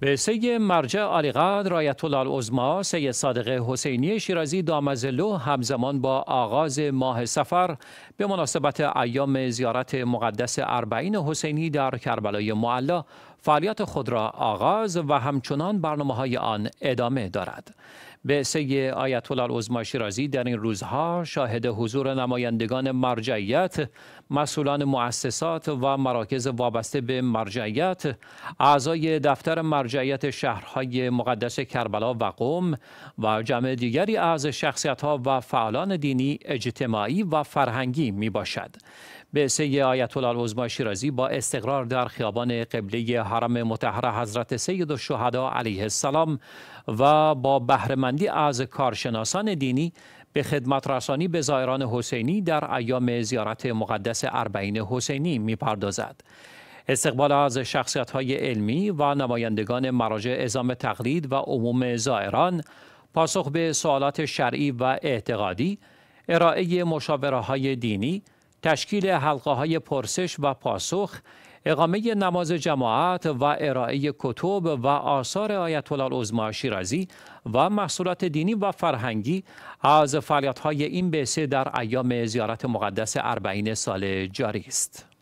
به سی مرجع علیقدر رایت العظما سی صادق حسینی شیرازی دامزلو همزمان با آغاز ماه سفر به مناسبت ایام زیارت مقدس اربعین حسینی در کربلای معلا فعالیت خود را آغاز و همچنان برنامه های آن ادامه دارد. به سی آیت الله شیرازی در این روزها شاهد حضور نمایندگان مرجعیت، مسئولان مؤسسات و مراکز وابسته به مرجعیت، اعضای دفتر مرجعیت شهرهای مقدس کربلا و قوم و جمع دیگری از شخصیتها و فعالان دینی، اجتماعی و فرهنگی می باشد. به سی آیت الله شیرازی با استقرار در خیابان قبله حرم متحر حضرت سید و علیه السلام و با بهرهمندی از کارشناسان دینی به خدمت رسانی به زایران حسینی در ایام زیارت مقدس اربعین حسینی میپردازد. استقبال از شخصیت های علمی و نمایندگان مراجع اعزام تقلید و عموم زائران، پاسخ به سوالات شرعی و اعتقادی، ارائه مشاوره های دینی، تشکیل حلقه های پرسش و پاسخ، اقامه نماز جماعت و ارائه کتب و آثار آیت الله شیرازی و محصولات دینی و فرهنگی از فعالیت‌های این بسه در ایام زیارت مقدس اربعین سال جاری است.